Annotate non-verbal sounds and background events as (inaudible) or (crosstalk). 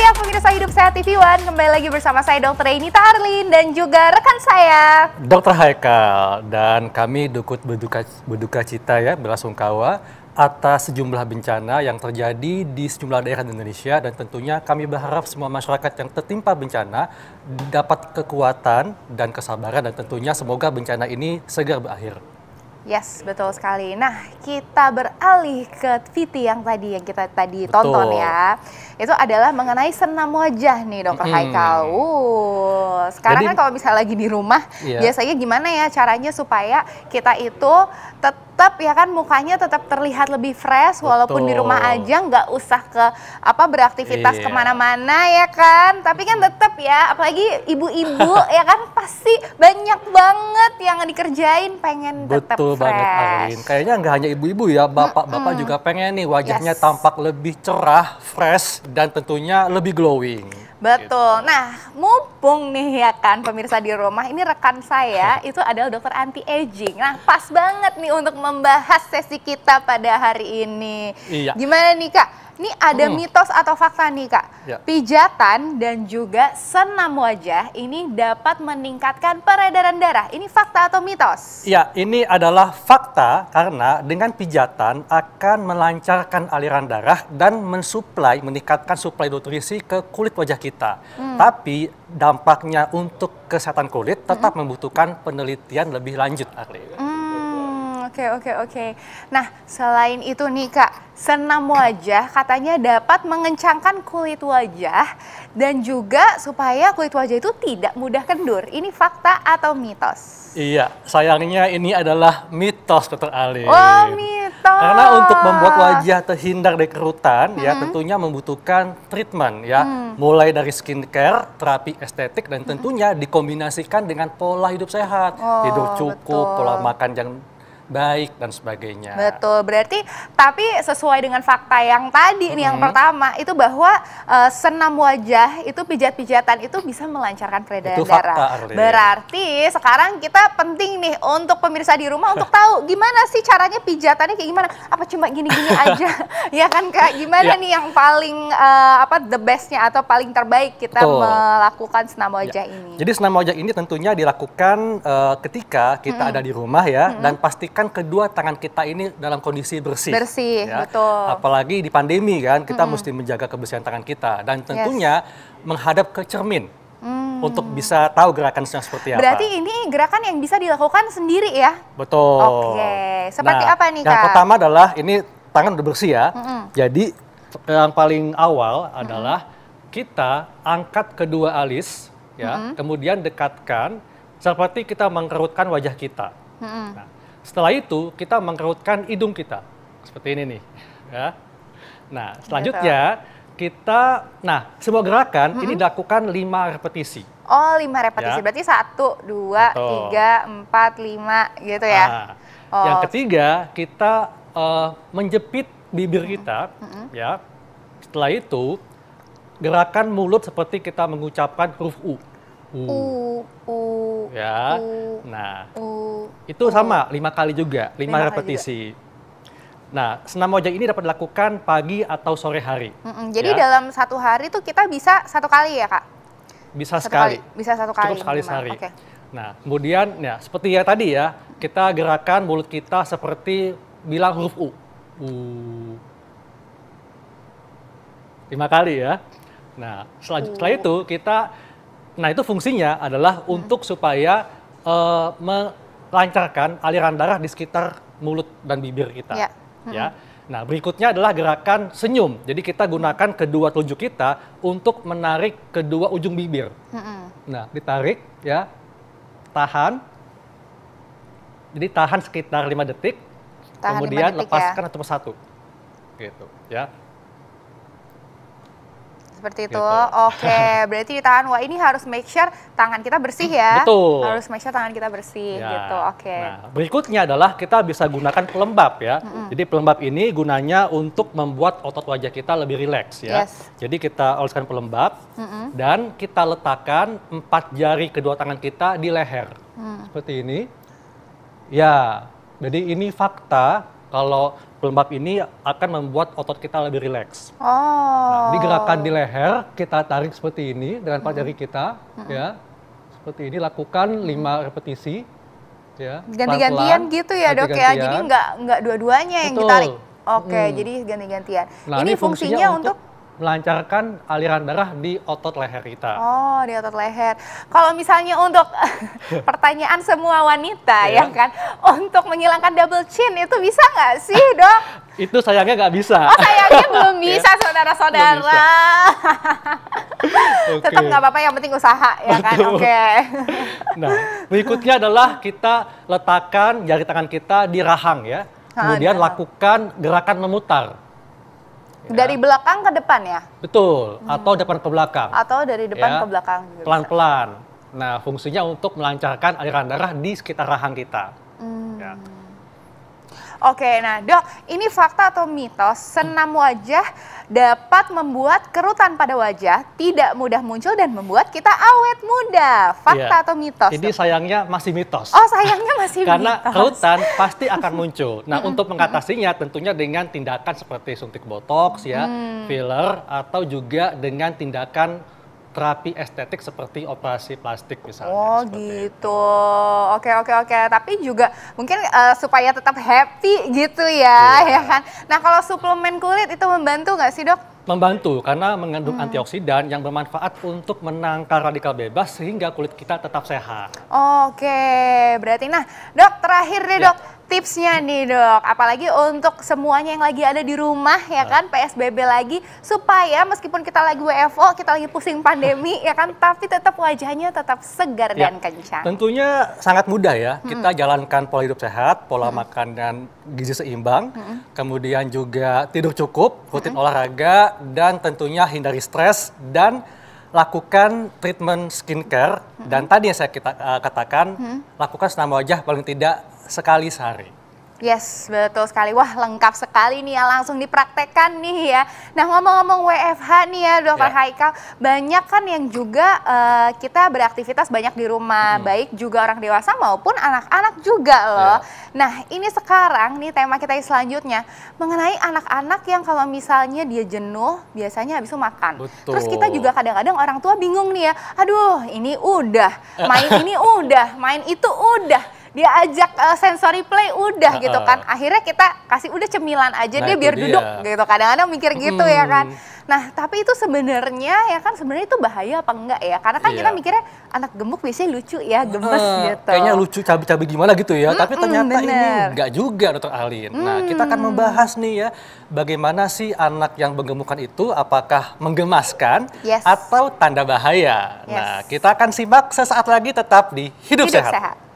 dia pemirsa Hidup Sehat TV One. Kembali lagi bersama saya Dokter Enita Arlin dan juga rekan saya Dokter Haikal dan kami dukut berduka, berduka cita ya belasungkawa atas sejumlah bencana yang terjadi di sejumlah daerah di Indonesia dan tentunya kami berharap semua masyarakat yang tertimpa bencana dapat kekuatan dan kesabaran dan tentunya semoga bencana ini segera berakhir. Yes, betul sekali. Nah, kita beralih ke VT yang tadi yang kita tadi betul. tonton ya. Itu adalah mengenai senam wajah nih, Dokter hmm. Haikal. Uh, sekarang Jadi, kan kalau misalnya lagi di rumah, iya. biasanya gimana ya caranya supaya kita itu tetap ya kan mukanya tetap terlihat lebih fresh betul. walaupun di rumah aja nggak usah ke apa beraktivitas iya. kemana-mana ya kan. Tapi kan tetap ya, apalagi ibu-ibu (laughs) ya kan pasti banyak banget yang dikerjain pengen tetap banget Arin. Kayaknya nggak hanya ibu-ibu ya, bapak-bapak juga pengen nih wajahnya yes. tampak lebih cerah, fresh, dan tentunya lebih glowing. Betul. Gitu. Nah, mumpung nih ya kan pemirsa di rumah, ini rekan saya (laughs) itu adalah dokter anti aging. Nah, pas banget nih untuk membahas sesi kita pada hari ini. Iya. Gimana nih Kak? Ini ada hmm. mitos atau fakta nih Kak. Ya. Pijatan dan juga senam wajah ini dapat meningkatkan peredaran darah. Ini fakta atau mitos? Ya, ini adalah fakta karena dengan pijatan akan melancarkan aliran darah dan mensuplai meningkatkan suplai nutrisi ke kulit wajah kita kita. Hmm. Tapi dampaknya untuk kesehatan kulit hmm. tetap hmm. membutuhkan penelitian lebih lanjut, Arli. Hmm. Oke, oke, oke. Nah, selain itu nih Kak, senam wajah katanya dapat mengencangkan kulit wajah dan juga supaya kulit wajah itu tidak mudah kendur. Ini fakta atau mitos? Iya, sayangnya ini adalah mitos, Dr. Ali. Oh, mitos. Karena untuk membuat wajah terhindar dari kerutan hmm. ya tentunya membutuhkan treatment ya. Hmm. Mulai dari skincare, terapi estetik dan tentunya dikombinasikan dengan pola hidup sehat. Oh, tidur cukup, betul. pola makan yang baik dan sebagainya. Betul. Berarti tapi sesuai dengan fakta yang tadi mm -hmm. nih yang pertama itu bahwa uh, senam wajah itu pijat-pijatan itu bisa melancarkan peredaran itu darah. Fakta, Berarti sekarang kita penting nih untuk pemirsa di rumah untuk tahu gimana sih caranya pijatannya kayak gimana? Apa cuma gini-gini (laughs) aja? (laughs) ya kan Kak, gimana ya. nih yang paling uh, apa the bestnya atau paling terbaik kita Betul. melakukan senam ya. wajah ya. ini? Jadi senam wajah ini tentunya dilakukan uh, ketika kita -hmm. ada di rumah ya -hmm. dan pastikan memastikan kedua tangan kita ini dalam kondisi bersih. Bersih, ya. betul. Apalagi di pandemi kan, kita mm -hmm. mesti menjaga kebersihan tangan kita dan tentunya yes. menghadap ke cermin. Hmm. Untuk bisa tahu gerakan seperti apa. Berarti ini gerakan yang bisa dilakukan sendiri ya? Betul. Oke. Okay. Seperti nah, apa nih, Kak? Yang pertama adalah ini tangan udah bersih ya. Mm -hmm. Jadi yang paling awal adalah mm -hmm. kita angkat kedua alis ya, mm -hmm. kemudian dekatkan seperti kita mengerutkan wajah kita. Mm -hmm. nah, setelah itu kita mengkerutkan hidung kita seperti ini nih. Ya. Nah iya, selanjutnya kita, nah semua gerakan -hmm. ini dilakukan lima repetisi. Oh lima ya. repetisi ya. berarti satu, dua, Betul. tiga, empat, lima gitu ya. Nah, oh. Yang ketiga kita uh, menjepit bibir kita, -hmm. ya. Setelah itu gerakan mulut seperti kita mengucapkan huruf u. U. U. u ya. nah, itu sama lima kali juga, lima, repetisi. Nah, senam wajah ini dapat dilakukan pagi atau sore hari. Jadi ya. dalam satu hari tuh kita bisa satu kali ya kak? Bisa satu sekali. Kali. Bisa satu kali. Cukup sekali sehari. Okay. Nah, kemudian ya seperti ya tadi ya, kita gerakan mulut kita seperti bilang huruf U. U. Lima kali ya. Nah, setelah, setelah itu kita Nah itu fungsinya adalah hmm. untuk supaya uh, melancarkan aliran darah di sekitar mulut dan bibir kita. Ya. ya. Hmm. Nah berikutnya adalah gerakan senyum. Jadi kita gunakan kedua telunjuk kita untuk menarik kedua ujung bibir. Hmm. Nah ditarik ya, tahan. Jadi tahan sekitar lima detik, tahan kemudian detik ya. lepaskan ya. satu persatu. Gitu ya. Seperti itu. Gitu. Oke, (laughs) berarti di tangan wah ini harus make sure tangan kita bersih ya. Betul. Harus make sure tangan kita bersih ya. gitu. Oke. Nah, berikutnya adalah kita bisa gunakan pelembab ya. Mm -hmm. Jadi pelembab ini gunanya untuk membuat otot wajah kita lebih rileks ya. Yes. Jadi kita oleskan pelembab mm -hmm. dan kita letakkan empat jari kedua tangan kita di leher. Mm. Seperti ini. Ya, jadi ini fakta kalau pelembab ini akan membuat otot kita lebih rileks. Nah, oh. Nah, digerakkan di leher, kita tarik seperti ini dengan pak jari kita, mm -hmm. ya. Seperti ini, lakukan lima repetisi, ya. Ganti-gantian gitu ya dok ya, jadi nggak nggak dua-duanya yang Betul. ditarik. Oke, hmm. jadi ganti-gantian. Nah, ini, ini fungsinya, fungsinya untuk, untuk melancarkan aliran darah di otot leher kita. Oh, di otot leher. Kalau misalnya untuk (laughs) pertanyaan semua wanita yeah. ya kan, untuk menghilangkan double chin itu bisa nggak sih (laughs) dok? itu sayangnya nggak bisa. Oh sayangnya (laughs) belum bisa iya. saudara-saudara. okay. Tetap nggak apa-apa yang penting usaha ya kan. Oke. Okay. nah berikutnya adalah kita letakkan jari tangan kita di rahang ya. Ah, Kemudian ah, lakukan gerakan memutar. Ya. Dari belakang ke depan ya? Betul, hmm. atau depan ke belakang. Atau dari depan ya. ke belakang. Gitu. Pelan-pelan. Nah, fungsinya untuk melancarkan aliran darah di sekitar rahang kita. Oke, nah dok, ini fakta atau mitos senam wajah dapat membuat kerutan pada wajah tidak mudah muncul dan membuat kita awet muda. Fakta iya. atau mitos? Jadi dok? sayangnya masih mitos. Oh, sayangnya masih (laughs) Karena mitos. Karena kerutan pasti akan (laughs) muncul. Nah, untuk mengatasinya tentunya dengan tindakan seperti suntik botox ya, hmm. filler atau juga dengan tindakan terapi estetik seperti operasi plastik misalnya. Oh gitu. Itu. Oke oke oke. Tapi juga mungkin uh, supaya tetap happy gitu ya, iya. ya kan. Nah kalau suplemen kulit itu membantu nggak sih dok? Membantu karena mengandung hmm. antioksidan yang bermanfaat untuk menangkal radikal bebas sehingga kulit kita tetap sehat. Oke, berarti nah dok terakhir deh ya. dok tipsnya nih dok? Apalagi untuk semuanya yang lagi ada di rumah ya kan, ah. PSBB lagi, supaya meskipun kita lagi WFO, kita lagi pusing pandemi (laughs) ya kan, tapi tetap wajahnya tetap segar ya. dan kencang. Tentunya sangat mudah ya, hmm. kita hmm. jalankan pola hidup sehat, pola hmm. makan dan gizi seimbang, hmm. kemudian juga tidur cukup, rutin hmm. olahraga, dan tentunya hindari stres dan lakukan treatment skincare -hmm. dan tadi yang saya kita, uh, katakan -hmm. lakukan senam wajah paling tidak sekali sehari. Yes, betul sekali. Wah, lengkap sekali nih ya, langsung dipraktekkan nih ya. Nah, ngomong-ngomong WFH nih ya, Dokter yeah. Haikal, banyak kan yang juga uh, kita beraktivitas banyak di rumah, hmm. baik juga orang dewasa maupun anak-anak juga loh. Yeah. Nah, ini sekarang nih tema kita yang selanjutnya mengenai anak-anak yang kalau misalnya dia jenuh, biasanya habis itu makan. Betul. Terus kita juga kadang-kadang orang tua bingung nih ya. Aduh, ini udah, main (laughs) ini udah, main itu udah dia ajak uh, eh, sensory play udah uh-uh. gitu kan. Akhirnya kita kasih udah cemilan aja nah, deh biar dia. duduk gitu. Kadang-kadang mikir gitu ya kan. Hmm. Nah, tapi itu sebenarnya ya kan sebenarnya itu bahaya apa enggak ya? Karena kan yeah. kita mikirnya anak gemuk biasanya lucu ya, gemes uh, gitu. Kayaknya lucu cabai-cabai gimana gitu ya, mm, tapi ternyata bener. ini enggak juga Dokter Alin. Mm. Nah, kita akan mm. membahas nih ya bagaimana sih anak yang menggemukkan itu apakah menggemaskan yes. atau tanda bahaya. Nah, yes. Nah, kita akan simak sesaat lagi tetap di Hidup, Hidup Sehat. sehat.